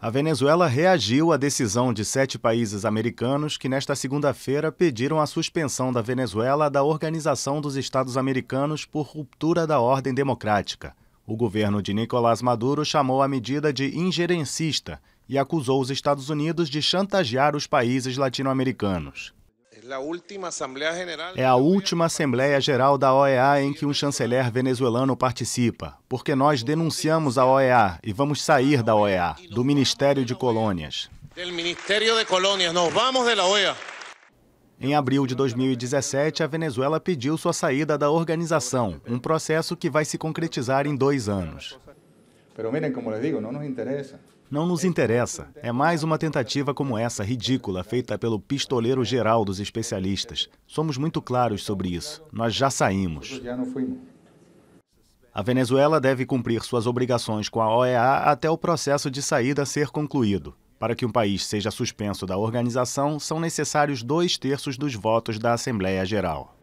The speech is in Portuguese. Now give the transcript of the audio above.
A Venezuela reagiu à decisão de sete países americanos que, nesta segunda-feira, pediram a suspensão da Venezuela da Organização dos Estados Americanos por ruptura da ordem democrática. O governo de Nicolás Maduro chamou a medida de ingerencista e acusou os Estados Unidos de chantagear os países latino-americanos. É a última Assembleia Geral da OEA em que um chanceler venezuelano participa, porque nós denunciamos a OEA e vamos sair da OEA, do Ministério de Colônias. Em abril de 2017, a Venezuela pediu sua saída da organização, um processo que vai se concretizar em dois anos. Não nos interessa. É mais uma tentativa como essa, ridícula, feita pelo pistoleiro geral dos especialistas. Somos muito claros sobre isso. Nós já saímos. A Venezuela deve cumprir suas obrigações com a OEA até o processo de saída ser concluído. Para que um país seja suspenso da organização, são necessários dois terços dos votos da Assembleia Geral.